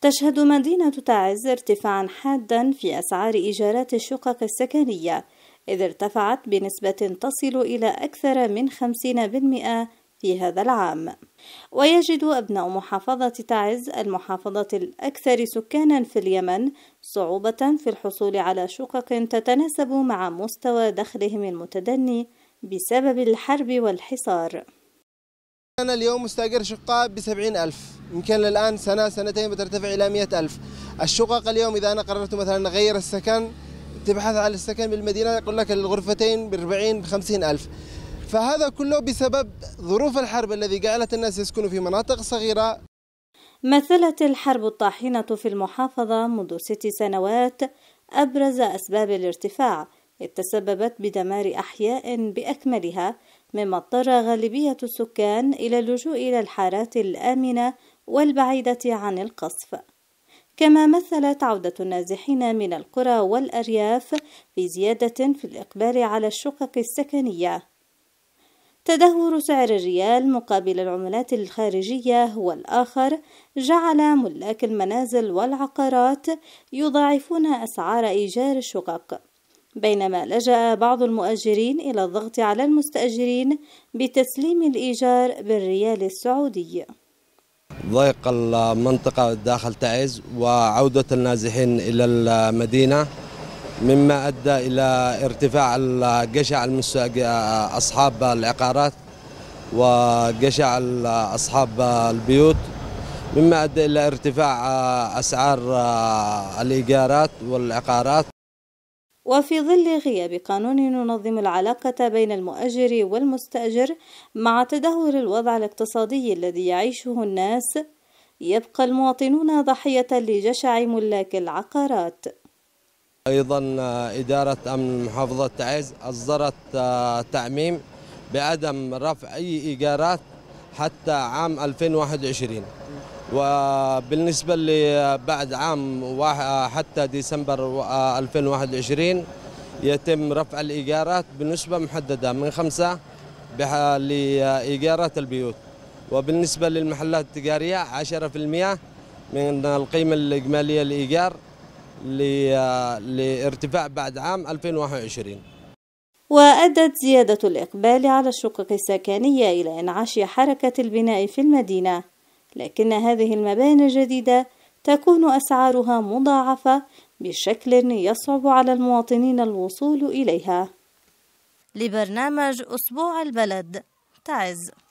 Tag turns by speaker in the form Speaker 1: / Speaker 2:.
Speaker 1: تشهد مدينة تعز ارتفاعا حادا في أسعار إيجارات الشقق السكنية إذ ارتفعت بنسبة تصل إلى أكثر من 50% في هذا العام ويجد أبناء محافظة تعز المحافظة الأكثر سكانا في اليمن صعوبة في الحصول على شقق تتناسب مع مستوى دخلهم المتدني بسبب الحرب والحصار
Speaker 2: أنا اليوم مستأجر شقة بسبعين ألف يمكن الآن سنة سنتين بترتفع إلى مئة ألف الشقق اليوم إذا أنا قررت مثلا أغير السكن تبحث عن السكن بالمدينة يقول لك الغرفتين بأربعين بخمسين ألف فهذا كله بسبب ظروف الحرب الذي جعلت الناس يسكنوا في مناطق صغيرة
Speaker 1: مثلت الحرب الطاحنة في المحافظة منذ ست سنوات أبرز أسباب الارتفاع إذ تسببت بدمار أحياء بأكملها مما اضطر غالبية السكان إلى اللجوء إلى الحارات الآمنة والبعيدة عن القصف كما مثلت عودة النازحين من القرى والأرياف في زيادة في الإقبال على الشقق السكنية تدهور سعر الريال مقابل العملات الخارجية هو الآخر جعل ملاك المنازل والعقارات يضاعفون أسعار إيجار الشقق بينما لجأ بعض المؤجرين إلى الضغط على المستأجرين بتسليم الإيجار بالريال السعودي
Speaker 3: ضيق المنطقة داخل تعز وعودة النازحين إلى المدينة مما أدى إلى ارتفاع القشع أصحاب العقارات وقشع أصحاب البيوت مما أدى إلى ارتفاع أسعار الإيجارات والعقارات
Speaker 1: وفي ظل غياب قانون ينظم العلاقة بين المؤجر والمستأجر مع تدهور الوضع الاقتصادي الذي يعيشه الناس يبقى المواطنون ضحية لجشع ملاك العقارات
Speaker 3: أيضا إدارة أمن محافظة تعز أصدرت آه، تعميم بعدم رفع أي إيجارات حتى عام 2021 وبالنسبة لبعد عام حتى ديسمبر 2021 يتم رفع الإيجارات بنسبة محددة من خمسة لإيجارات البيوت وبالنسبة للمحلات التجارية 10% من القيمة الإجمالية للإيجار لارتفاع بعد عام 2021
Speaker 1: وأدت زيادة الإقبال على الشقق السكنية إلى إنعاش حركة البناء في المدينة لكن هذه المباني الجديدة تكون أسعارها مضاعفة بشكل يصعب على المواطنين الوصول إليها لبرنامج أسبوع البلد تعز